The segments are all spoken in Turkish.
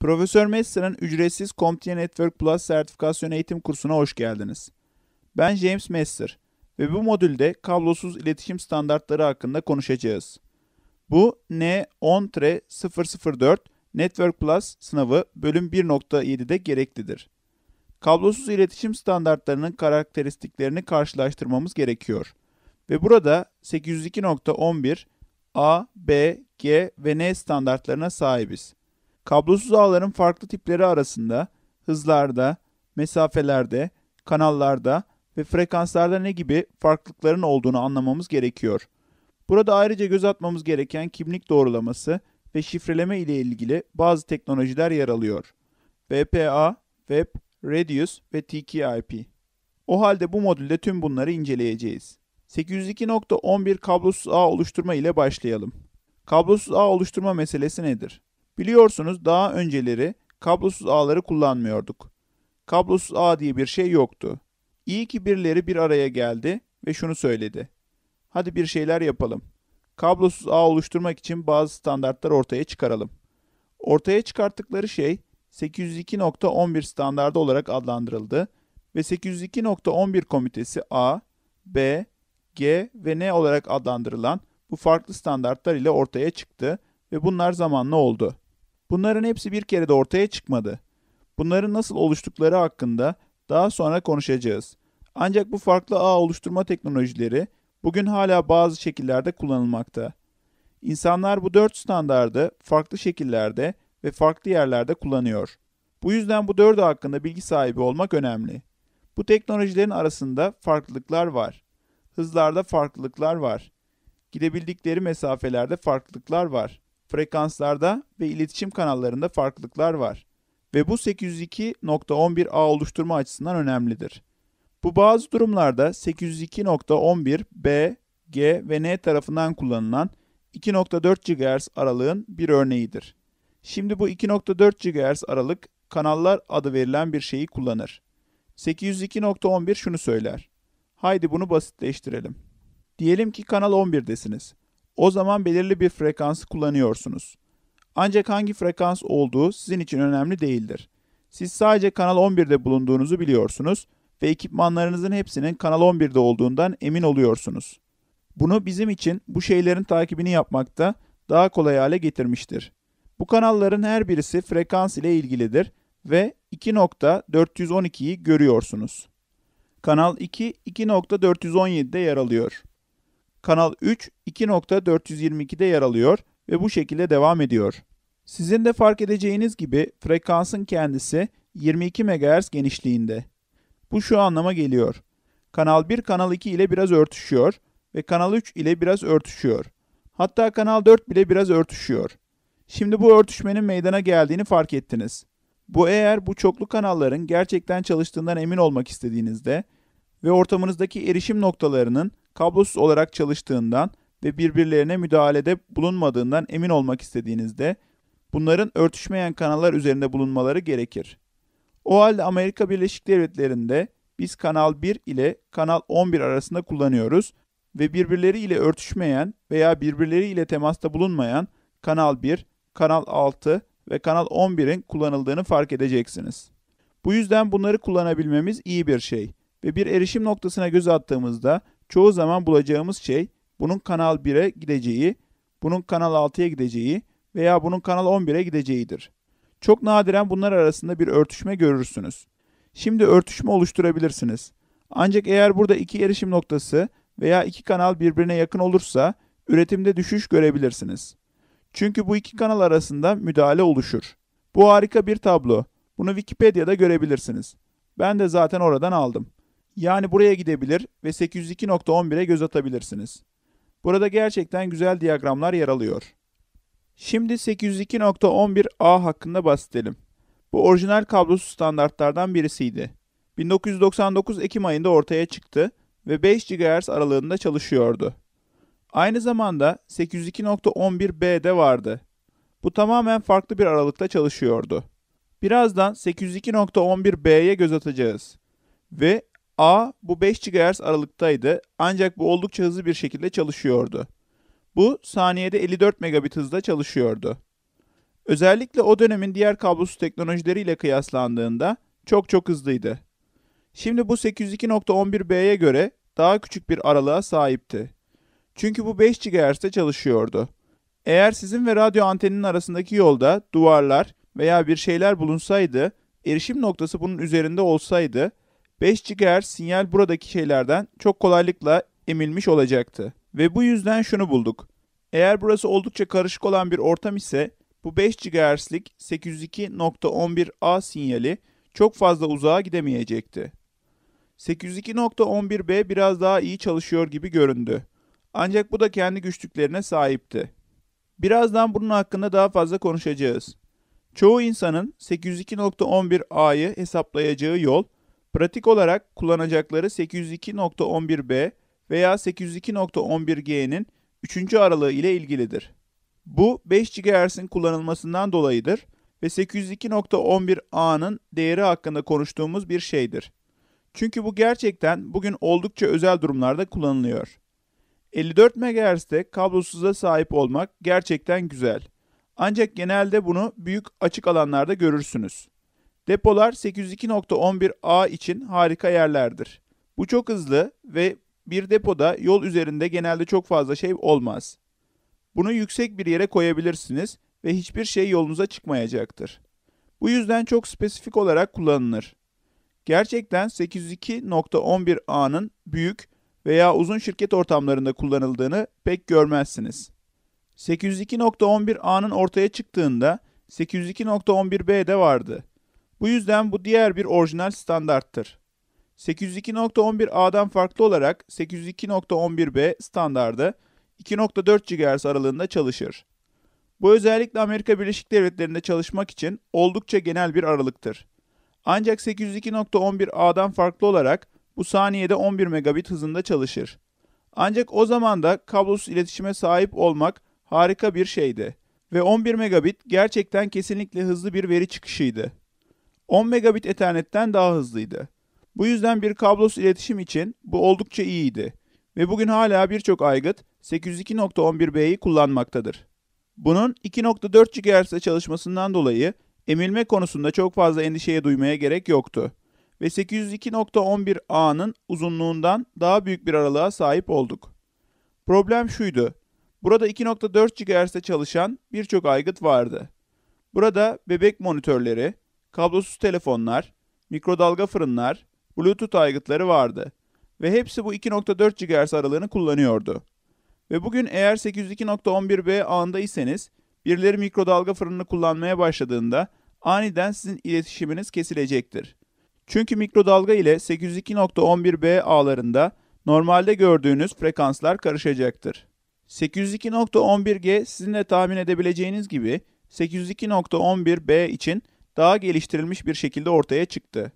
Profesör Messer'ın ücretsiz CompTIA Network Plus sertifikasyon eğitim kursuna hoş geldiniz. Ben James Messer ve bu modülde kablosuz iletişim standartları hakkında konuşacağız. Bu N10-004 e e Network Plus sınavı bölüm 1.7'de gereklidir. Kablosuz iletişim standartlarının karakteristiklerini karşılaştırmamız gerekiyor. Ve burada 802.11 A, B, G ve N standartlarına sahibiz. Kablosuz ağların farklı tipleri arasında hızlarda, mesafelerde, kanallarda ve frekanslarda ne gibi farklılıkların olduğunu anlamamız gerekiyor. Burada ayrıca göz atmamız gereken kimlik doğrulaması ve şifreleme ile ilgili bazı teknolojiler yer alıyor. VPA, Web, Radius ve TKIP. O halde bu modülde tüm bunları inceleyeceğiz. 802.11 kablosuz ağ oluşturma ile başlayalım. Kablosuz ağ oluşturma meselesi nedir? Biliyorsunuz daha önceleri kablosuz ağları kullanmıyorduk. Kablosuz ağ diye bir şey yoktu. İyi ki birileri bir araya geldi ve şunu söyledi. Hadi bir şeyler yapalım. Kablosuz ağ oluşturmak için bazı standartlar ortaya çıkaralım. Ortaya çıkarttıkları şey 802.11 standardı olarak adlandırıldı ve 802.11 komitesi A, B, G ve N olarak adlandırılan bu farklı standartlar ile ortaya çıktı ve bunlar zamanla oldu. Bunların hepsi bir kere de ortaya çıkmadı. Bunların nasıl oluştukları hakkında daha sonra konuşacağız. Ancak bu farklı ağ oluşturma teknolojileri bugün hala bazı şekillerde kullanılmakta. İnsanlar bu dört standardı farklı şekillerde ve farklı yerlerde kullanıyor. Bu yüzden bu dördü hakkında bilgi sahibi olmak önemli. Bu teknolojilerin arasında farklılıklar var. Hızlarda farklılıklar var. Gidebildikleri mesafelerde farklılıklar var frekanslarda ve iletişim kanallarında farklılıklar var ve bu 802.11a oluşturma açısından önemlidir. Bu bazı durumlarda 802.11b, g ve n tarafından kullanılan 2.4 GHz aralığın bir örneğidir. Şimdi bu 2.4 GHz aralık kanallar adı verilen bir şeyi kullanır. 802.11 şunu söyler. Haydi bunu basitleştirelim. Diyelim ki kanal 11 desiniz o zaman belirli bir frekansı kullanıyorsunuz. Ancak hangi frekans olduğu sizin için önemli değildir. Siz sadece Kanal 11'de bulunduğunuzu biliyorsunuz ve ekipmanlarınızın hepsinin Kanal 11'de olduğundan emin oluyorsunuz. Bunu bizim için bu şeylerin takibini yapmakta daha kolay hale getirmiştir. Bu kanalların her birisi frekans ile ilgilidir ve 2.412'yi görüyorsunuz. Kanal 2 2.417'de yer alıyor. Kanal 3 2.422'de yer alıyor ve bu şekilde devam ediyor. Sizin de fark edeceğiniz gibi frekansın kendisi 22 MHz genişliğinde. Bu şu anlama geliyor. Kanal 1 Kanal 2 ile biraz örtüşüyor ve Kanal 3 ile biraz örtüşüyor. Hatta Kanal 4 bile biraz örtüşüyor. Şimdi bu örtüşmenin meydana geldiğini fark ettiniz. Bu eğer bu çoklu kanalların gerçekten çalıştığından emin olmak istediğinizde ve ortamınızdaki erişim noktalarının kablosuz olarak çalıştığından ve birbirlerine müdahalede bulunmadığından emin olmak istediğinizde bunların örtüşmeyen kanallar üzerinde bulunmaları gerekir. O halde Amerika Birleşik Devletleri'nde biz kanal 1 ile kanal 11 arasında kullanıyoruz ve birbirleri ile örtüşmeyen veya birbirleri ile temasta bulunmayan kanal 1, kanal 6 ve kanal 11'in kullanıldığını fark edeceksiniz. Bu yüzden bunları kullanabilmemiz iyi bir şey ve bir erişim noktasına göz attığımızda çoğu zaman bulacağımız şey bunun kanal 1'e gideceği, bunun kanal 6'ya gideceği veya bunun kanal 11'e gideceğidir. Çok nadiren bunlar arasında bir örtüşme görürsünüz. Şimdi örtüşme oluşturabilirsiniz. Ancak eğer burada iki erişim noktası veya iki kanal birbirine yakın olursa üretimde düşüş görebilirsiniz. Çünkü bu iki kanal arasında müdahale oluşur. Bu harika bir tablo. Bunu Wikipedia'da görebilirsiniz. Ben de zaten oradan aldım. Yani buraya gidebilir ve 802.11'e göz atabilirsiniz. Burada gerçekten güzel diyagramlar yer alıyor. Şimdi 802.11a hakkında bahsedelim. Bu orijinal kablosuz standartlardan birisiydi. 1999 Ekim ayında ortaya çıktı ve 5 GHz aralığında çalışıyordu. Aynı zamanda 802.11b de vardı. Bu tamamen farklı bir aralıkta çalışıyordu. Birazdan 802.11b'ye göz atacağız ve A bu 5 GHz aralıktaydı ancak bu oldukça hızlı bir şekilde çalışıyordu. Bu saniyede 54 megabit hızda çalışıyordu. Özellikle o dönemin diğer kablosuz teknolojileriyle kıyaslandığında çok çok hızlıydı. Şimdi bu 802.11b'ye göre daha küçük bir aralığa sahipti. Çünkü bu 5 GHz'de çalışıyordu. Eğer sizin ve radyo anteninin arasındaki yolda duvarlar veya bir şeyler bulunsaydı, erişim noktası bunun üzerinde olsaydı 5 GHz sinyal buradaki şeylerden çok kolaylıkla emilmiş olacaktı. Ve bu yüzden şunu bulduk. Eğer burası oldukça karışık olan bir ortam ise bu 5 GHz'lik 802.11a sinyali çok fazla uzağa gidemeyecekti. 802.11b biraz daha iyi çalışıyor gibi göründü. Ancak bu da kendi güçlüklerine sahipti. Birazdan bunun hakkında daha fazla konuşacağız. Çoğu insanın 802.11a'yı hesaplayacağı yol Pratik olarak kullanacakları 802.11b veya 802.11g'nin 3. aralığı ile ilgilidir. Bu 5 GHz'in kullanılmasından dolayıdır ve 802.11a'nın değeri hakkında konuştuğumuz bir şeydir. Çünkü bu gerçekten bugün oldukça özel durumlarda kullanılıyor. 54 MHz'de kablosuza sahip olmak gerçekten güzel. Ancak genelde bunu büyük açık alanlarda görürsünüz. Depolar 802.11a için harika yerlerdir. Bu çok hızlı ve bir depoda yol üzerinde genelde çok fazla şey olmaz. Bunu yüksek bir yere koyabilirsiniz ve hiçbir şey yolunuza çıkmayacaktır. Bu yüzden çok spesifik olarak kullanılır. Gerçekten 802.11a'nın büyük veya uzun şirket ortamlarında kullanıldığını pek görmezsiniz. 802.11a'nın ortaya çıktığında 802.11b de vardı. Bu yüzden bu diğer bir orijinal standarttır. 802.11a'dan farklı olarak 802.11b standardı 2.4 GHz aralığında çalışır. Bu özellikle Amerika Birleşik Devletleri'nde çalışmak için oldukça genel bir aralıktır. Ancak 802.11a'dan farklı olarak bu saniyede 11 megabit hızında çalışır. Ancak o zaman da kablosuz iletişime sahip olmak harika bir şeydi ve 11 megabit gerçekten kesinlikle hızlı bir veri çıkışıydı. 10 megabit Ethernet'ten daha hızlıydı. Bu yüzden bir kablosuz iletişim için bu oldukça iyiydi ve bugün hala birçok aygıt 802.11b'yi kullanmaktadır. Bunun 2.4 GHz'de çalışmasından dolayı emilme konusunda çok fazla endişeye duymaya gerek yoktu ve 802.11a'nın uzunluğundan daha büyük bir aralığa sahip olduk. Problem şuydu. Burada 2.4 GHz'de çalışan birçok aygıt vardı. Burada bebek monitörleri, kablosuz telefonlar, mikrodalga fırınlar, Bluetooth aygıtları vardı ve hepsi bu 2.4 GHz aralığını kullanıyordu. Ve bugün eğer 802.11b ağında iseniz, birileri mikrodalga fırını kullanmaya başladığında aniden sizin iletişiminiz kesilecektir. Çünkü mikrodalga ile 802.11b ağlarında normalde gördüğünüz frekanslar karışacaktır. 802.11g sizin de tahmin edebileceğiniz gibi 802.11b için daha geliştirilmiş bir şekilde ortaya çıktı.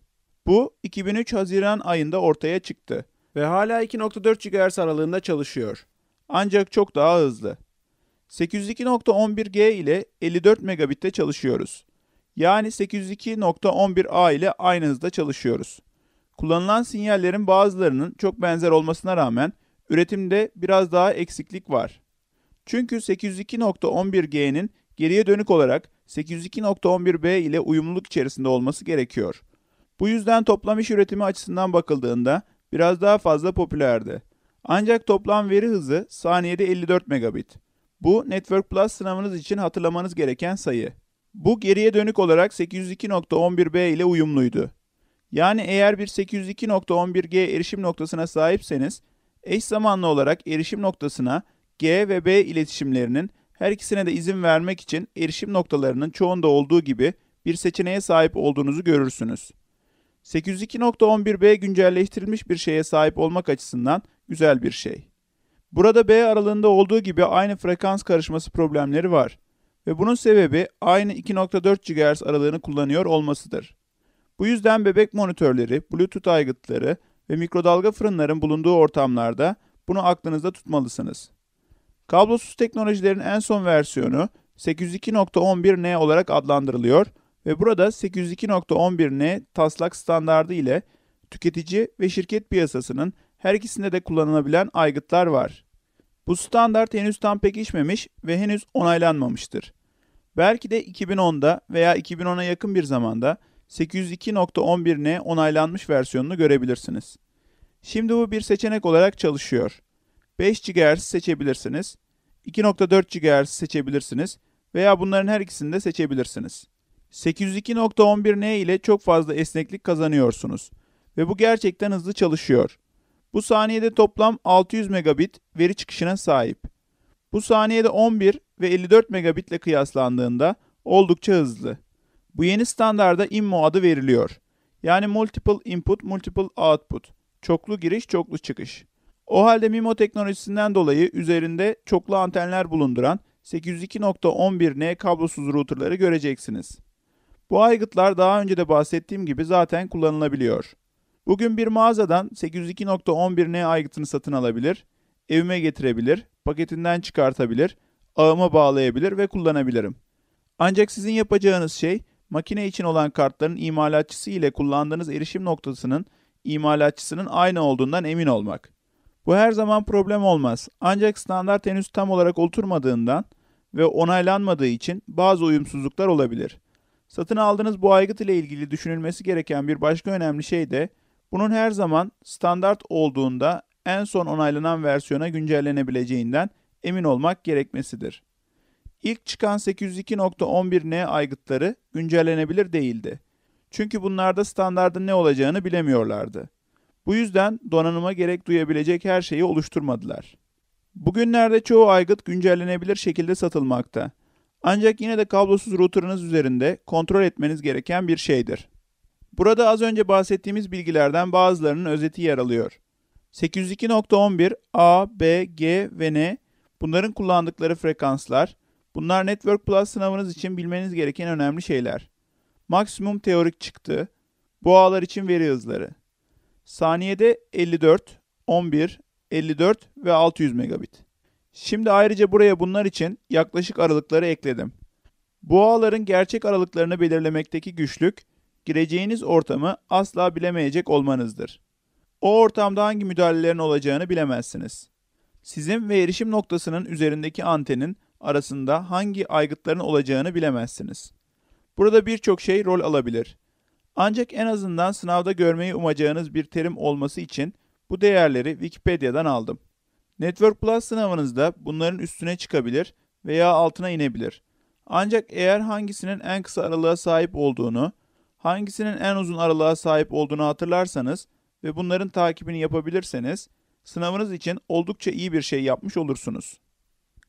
Bu 2003 Haziran ayında ortaya çıktı ve hala 2.4 GHz aralığında çalışıyor. Ancak çok daha hızlı. 802.11G ile 54 megabitte çalışıyoruz. Yani 802.11A ile aynı hızda çalışıyoruz. Kullanılan sinyallerin bazılarının çok benzer olmasına rağmen üretimde biraz daha eksiklik var. Çünkü 802.11G'nin geriye dönük olarak 802.11b ile uyumluluk içerisinde olması gerekiyor. Bu yüzden toplam iş üretimi açısından bakıldığında biraz daha fazla popülerdi. Ancak toplam veri hızı saniyede 54 megabit. Bu Network Plus sınavınız için hatırlamanız gereken sayı. Bu geriye dönük olarak 802.11b ile uyumluydu. Yani eğer bir 802.11g erişim noktasına sahipseniz, eş zamanlı olarak erişim noktasına G ve B iletişimlerinin her ikisine de izin vermek için erişim noktalarının çoğunda olduğu gibi bir seçeneğe sahip olduğunuzu görürsünüz. 802.11b güncelleştirilmiş bir şeye sahip olmak açısından güzel bir şey. Burada B aralığında olduğu gibi aynı frekans karışması problemleri var ve bunun sebebi aynı 2.4 GHz aralığını kullanıyor olmasıdır. Bu yüzden bebek monitörleri, bluetooth aygıtları ve mikrodalga fırınların bulunduğu ortamlarda bunu aklınızda tutmalısınız. Kablosuz teknolojilerin en son versiyonu 802.11n olarak adlandırılıyor ve burada 802.11n taslak standardı ile tüketici ve şirket piyasasının her ikisinde de kullanılabilen aygıtlar var. Bu standart henüz tam pekişmemiş ve henüz onaylanmamıştır. Belki de 2010'da veya 2010'a yakın bir zamanda 802.11n onaylanmış versiyonunu görebilirsiniz. Şimdi bu bir seçenek olarak çalışıyor. 5 GHz seçebilirsiniz. 2.4 GHz seçebilirsiniz veya bunların her ikisini de seçebilirsiniz. 802.11n ile çok fazla esneklik kazanıyorsunuz ve bu gerçekten hızlı çalışıyor. Bu saniyede toplam 600 megabit veri çıkışına sahip. Bu saniyede 11 ve 54 megabitle kıyaslandığında oldukça hızlı. Bu yeni standarda IMMO adı veriliyor. Yani Multiple Input Multiple Output. Çoklu giriş, çoklu çıkış. O halde MIMO teknolojisinden dolayı üzerinde çoklu antenler bulunduran 802.11n kablosuz routerları göreceksiniz. Bu aygıtlar daha önce de bahsettiğim gibi zaten kullanılabiliyor. Bugün bir mağazadan 802.11n aygıtını satın alabilir, evime getirebilir, paketinden çıkartabilir, ağıma bağlayabilir ve kullanabilirim. Ancak sizin yapacağınız şey makine için olan kartların imalatçısı ile kullandığınız erişim noktasının imalatçısının aynı olduğundan emin olmak. Bu her zaman problem olmaz. Ancak standart henüz tam olarak oturmadığından ve onaylanmadığı için bazı uyumsuzluklar olabilir. Satın aldığınız bu aygıt ile ilgili düşünülmesi gereken bir başka önemli şey de bunun her zaman standart olduğunda en son onaylanan versiyona güncellenebileceğinden emin olmak gerekmesidir. İlk çıkan 802.11n aygıtları güncellenebilir değildi. Çünkü bunlarda standardın ne olacağını bilemiyorlardı. Bu yüzden donanıma gerek duyabilecek her şeyi oluşturmadılar. Bugünlerde çoğu aygıt güncellenebilir şekilde satılmakta. Ancak yine de kablosuz router'ınız üzerinde kontrol etmeniz gereken bir şeydir. Burada az önce bahsettiğimiz bilgilerden bazılarının özeti yer alıyor. 802.11 A, B, G ve N bunların kullandıkları frekanslar. Bunlar Network Plus sınavınız için bilmeniz gereken önemli şeyler. Maksimum teorik çıktı, bu ağlar için veri hızları. Saniyede 54, 11, 54 ve 600 megabit. Şimdi ayrıca buraya bunlar için yaklaşık aralıkları ekledim. Bu ağların gerçek aralıklarını belirlemekteki güçlük, gireceğiniz ortamı asla bilemeyecek olmanızdır. O ortamda hangi müdahalelerin olacağını bilemezsiniz. Sizin ve erişim noktasının üzerindeki antenin arasında hangi aygıtların olacağını bilemezsiniz. Burada birçok şey rol alabilir. Ancak en azından sınavda görmeyi umacağınız bir terim olması için bu değerleri Wikipedia'dan aldım. Network Plus sınavınızda bunların üstüne çıkabilir veya altına inebilir. Ancak eğer hangisinin en kısa aralığa sahip olduğunu, hangisinin en uzun aralığa sahip olduğunu hatırlarsanız ve bunların takibini yapabilirseniz sınavınız için oldukça iyi bir şey yapmış olursunuz.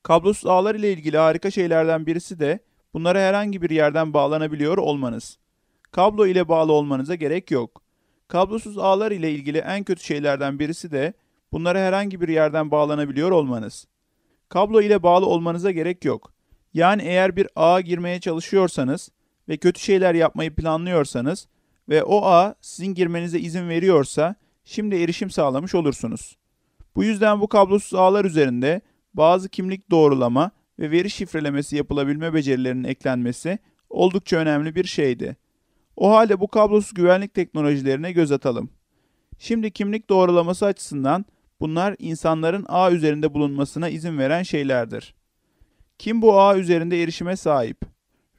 Kablosuz ağlar ile ilgili harika şeylerden birisi de bunlara herhangi bir yerden bağlanabiliyor olmanız. Kablo ile bağlı olmanıza gerek yok. Kablosuz ağlar ile ilgili en kötü şeylerden birisi de bunlara herhangi bir yerden bağlanabiliyor olmanız. Kablo ile bağlı olmanıza gerek yok. Yani eğer bir ağa girmeye çalışıyorsanız ve kötü şeyler yapmayı planlıyorsanız ve o ağ sizin girmenize izin veriyorsa şimdi erişim sağlamış olursunuz. Bu yüzden bu kablosuz ağlar üzerinde bazı kimlik doğrulama ve veri şifrelemesi yapılabilme becerilerinin eklenmesi oldukça önemli bir şeydi. O halde bu kablosuz güvenlik teknolojilerine göz atalım. Şimdi kimlik doğrulaması açısından bunlar insanların ağ üzerinde bulunmasına izin veren şeylerdir. Kim bu ağ üzerinde erişime sahip?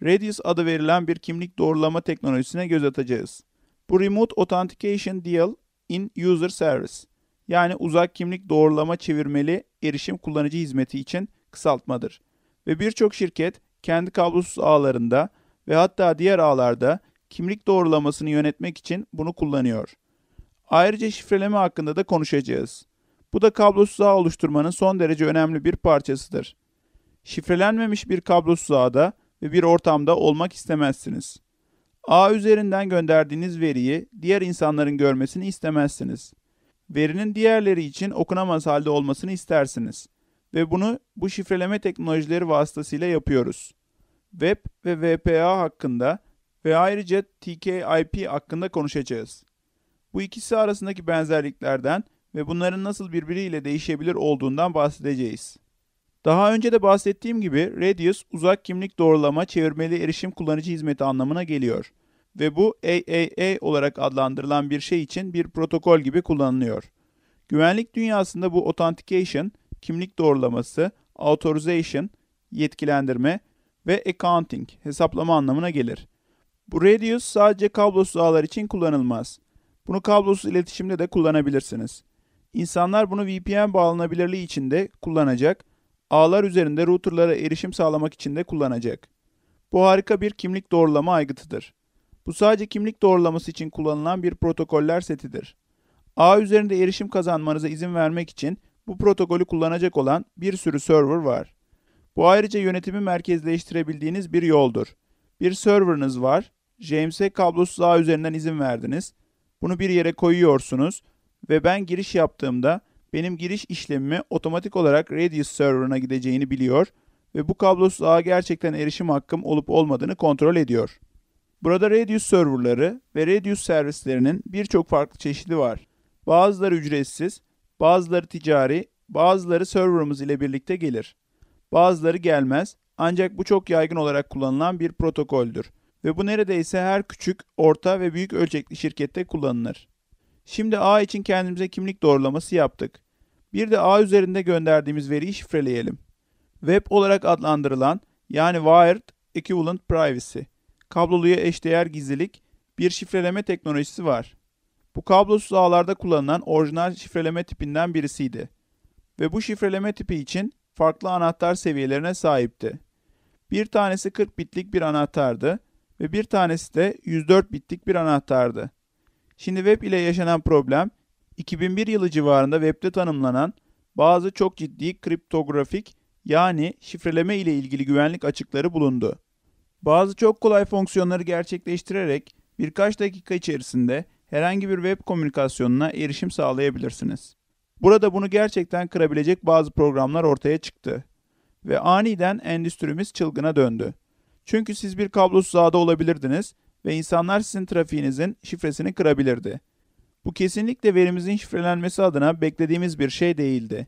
Radius adı verilen bir kimlik doğrulama teknolojisine göz atacağız. Bu Remote Authentication Deal in User Service yani uzak kimlik doğrulama çevirmeli erişim kullanıcı hizmeti için kısaltmadır. Ve birçok şirket kendi kablosuz ağlarında ve hatta diğer ağlarda kimlik doğrulamasını yönetmek için bunu kullanıyor. Ayrıca şifreleme hakkında da konuşacağız. Bu da kablosuz ağ oluşturmanın son derece önemli bir parçasıdır. Şifrelenmemiş bir kablosuz ağda ve bir ortamda olmak istemezsiniz. Ağ üzerinden gönderdiğiniz veriyi diğer insanların görmesini istemezsiniz. Verinin diğerleri için okunamaz halde olmasını istersiniz ve bunu bu şifreleme teknolojileri vasıtasıyla yapıyoruz. Web ve VPA hakkında ve ayrıca TKIP hakkında konuşacağız. Bu ikisi arasındaki benzerliklerden ve bunların nasıl birbiriyle değişebilir olduğundan bahsedeceğiz. Daha önce de bahsettiğim gibi Radius uzak kimlik doğrulama çevirmeli erişim kullanıcı hizmeti anlamına geliyor ve bu AAA olarak adlandırılan bir şey için bir protokol gibi kullanılıyor. Güvenlik dünyasında bu authentication, kimlik doğrulaması, authorization, yetkilendirme ve accounting hesaplama anlamına gelir. Bu Radius sadece kablosuz ağlar için kullanılmaz. Bunu kablosuz iletişimde de kullanabilirsiniz. İnsanlar bunu VPN bağlanabilirliği için de kullanacak, ağlar üzerinde routerlara erişim sağlamak için de kullanacak. Bu harika bir kimlik doğrulama aygıtıdır. Bu sadece kimlik doğrulaması için kullanılan bir protokoller setidir. Ağ üzerinde erişim kazanmanıza izin vermek için bu protokolü kullanacak olan bir sürü server var. Bu ayrıca yönetimi merkezleştirebildiğiniz bir yoldur. Bir serverınız var James'e kablosuz ağ üzerinden izin verdiniz. Bunu bir yere koyuyorsunuz ve ben giriş yaptığımda benim giriş işlemimi otomatik olarak Radius server'ına gideceğini biliyor ve bu kablosuz ağa gerçekten erişim hakkım olup olmadığını kontrol ediyor. Burada Radius serverları ve Radius servislerinin birçok farklı çeşidi var. Bazıları ücretsiz, bazıları ticari, bazıları serverımız ile birlikte gelir. Bazıları gelmez ancak bu çok yaygın olarak kullanılan bir protokoldür ve bu neredeyse her küçük, orta ve büyük ölçekli şirkette kullanılır. Şimdi A için kendimize kimlik doğrulaması yaptık. Bir de A üzerinde gönderdiğimiz veriyi şifreleyelim. Web olarak adlandırılan yani Wired Equivalent Privacy, kabloluya eşdeğer gizlilik bir şifreleme teknolojisi var. Bu kablosuz ağlarda kullanılan orijinal şifreleme tipinden birisiydi. Ve bu şifreleme tipi için farklı anahtar seviyelerine sahipti. Bir tanesi 40 bitlik bir anahtardı ve bir tanesi de 104 bitlik bir anahtardı. Şimdi web ile yaşanan problem 2001 yılı civarında webde tanımlanan bazı çok ciddi kriptografik yani şifreleme ile ilgili güvenlik açıkları bulundu. Bazı çok kolay fonksiyonları gerçekleştirerek birkaç dakika içerisinde herhangi bir web komünikasyonuna erişim sağlayabilirsiniz. Burada bunu gerçekten kırabilecek bazı programlar ortaya çıktı ve aniden endüstrimiz çılgına döndü. Çünkü siz bir kablosuz ağda olabilirdiniz ve insanlar sizin trafiğinizin şifresini kırabilirdi. Bu kesinlikle verimizin şifrelenmesi adına beklediğimiz bir şey değildi.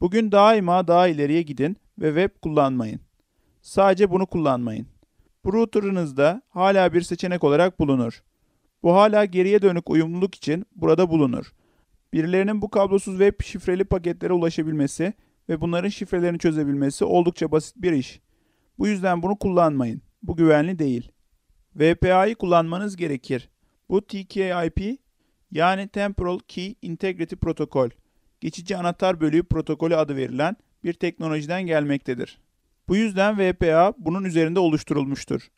Bugün daima daha ileriye gidin ve web kullanmayın. Sadece bunu kullanmayın. Bu router'ınızda hala bir seçenek olarak bulunur. Bu hala geriye dönük uyumluluk için burada bulunur. Birilerinin bu kablosuz web şifreli paketlere ulaşabilmesi ve bunların şifrelerini çözebilmesi oldukça basit bir iş. Bu yüzden bunu kullanmayın. Bu güvenli değil. VPA'yı kullanmanız gerekir. Bu TKIP yani Temporal Key Integrity Protocol, geçici anahtar bölüğü protokolü adı verilen bir teknolojiden gelmektedir. Bu yüzden VPA bunun üzerinde oluşturulmuştur.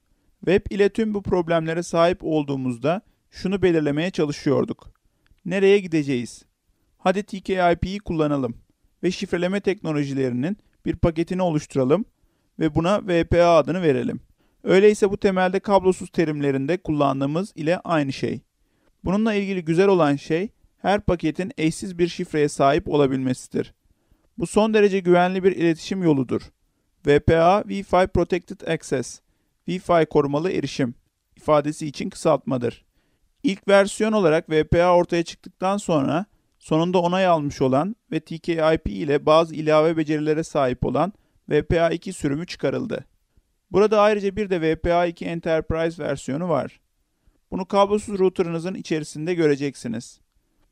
Web ile tüm bu problemlere sahip olduğumuzda şunu belirlemeye çalışıyorduk. Nereye gideceğiz? Hadi TKIP'yi kullanalım ve şifreleme teknolojilerinin bir paketini oluşturalım ve buna VPA adını verelim. Öyleyse bu temelde kablosuz terimlerinde kullandığımız ile aynı şey. Bununla ilgili güzel olan şey her paketin eşsiz bir şifreye sahip olabilmesidir. Bu son derece güvenli bir iletişim yoludur. VPA Wi-Fi Protected Access, Wi-Fi korumalı erişim ifadesi için kısaltmadır. İlk versiyon olarak VPA ortaya çıktıktan sonra sonunda onay almış olan ve TKIP ile bazı ilave becerilere sahip olan VPA2 sürümü çıkarıldı. Burada ayrıca bir de VPA2 Enterprise versiyonu var. Bunu kablosuz router'ınızın içerisinde göreceksiniz.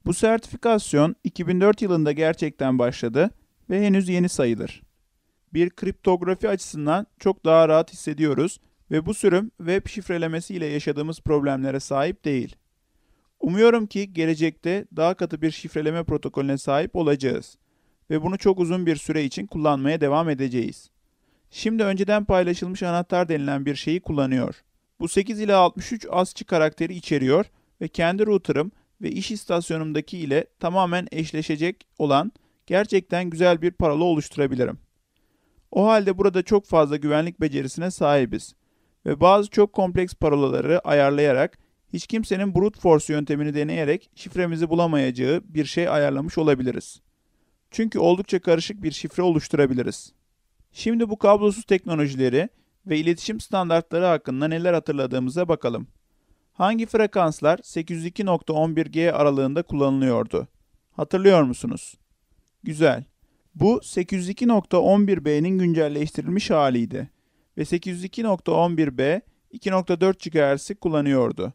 Bu sertifikasyon 2004 yılında gerçekten başladı ve henüz yeni sayılır. Bir kriptografi açısından çok daha rahat hissediyoruz ve bu sürüm web şifrelemesi ile yaşadığımız problemlere sahip değil. Umuyorum ki gelecekte daha katı bir şifreleme protokolüne sahip olacağız ve bunu çok uzun bir süre için kullanmaya devam edeceğiz. Şimdi önceden paylaşılmış anahtar denilen bir şeyi kullanıyor. Bu 8 ila 63 ASCII karakteri içeriyor ve kendi router'ım ve iş istasyonumdaki ile tamamen eşleşecek olan gerçekten güzel bir parola oluşturabilirim. O halde burada çok fazla güvenlik becerisine sahibiz ve bazı çok kompleks parolaları ayarlayarak hiç kimsenin brute force yöntemini deneyerek şifremizi bulamayacağı bir şey ayarlamış olabiliriz. Çünkü oldukça karışık bir şifre oluşturabiliriz. Şimdi bu kablosuz teknolojileri ve iletişim standartları hakkında neler hatırladığımıza bakalım. Hangi frekanslar 802.11G aralığında kullanılıyordu? Hatırlıyor musunuz? Güzel. Bu 802.11B'nin güncelleştirilmiş haliydi ve 802.11B 2.4 GHz'i kullanıyordu.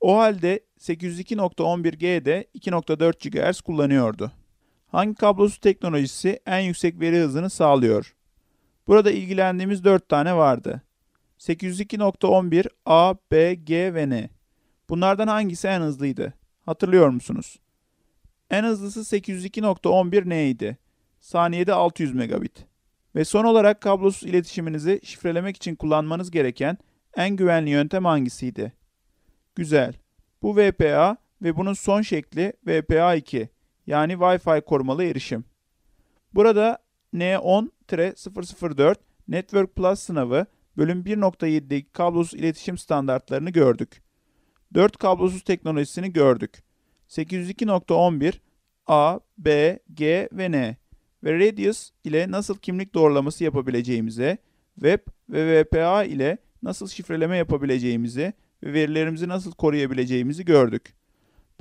O halde 802.11G de 2.4 GHz kullanıyordu. Hangi kablosuz teknolojisi en yüksek veri hızını sağlıyor? Burada ilgilendiğimiz 4 tane vardı. 802.11 A, B, G ve N. Bunlardan hangisi en hızlıydı? Hatırlıyor musunuz? En hızlısı 802.11 N idi. Saniyede 600 megabit. Ve son olarak kablosuz iletişiminizi şifrelemek için kullanmanız gereken en güvenli yöntem hangisiydi? Güzel. Bu VPA ve bunun son şekli VPA2 yani Wi-Fi korumalı erişim. Burada N10-004 Network Plus sınavı bölüm 1.7'deki kablosuz iletişim standartlarını gördük. 4 kablosuz teknolojisini gördük. 802.11 A, B, G ve N ve Radius ile nasıl kimlik doğrulaması yapabileceğimize, Web ve WPA ile nasıl şifreleme yapabileceğimizi ve verilerimizi nasıl koruyabileceğimizi gördük.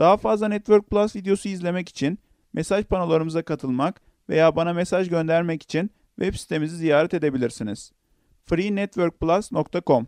Daha fazla Network Plus videosu izlemek için mesaj panolarımıza katılmak veya bana mesaj göndermek için web sitemizi ziyaret edebilirsiniz. freenetworkplus.com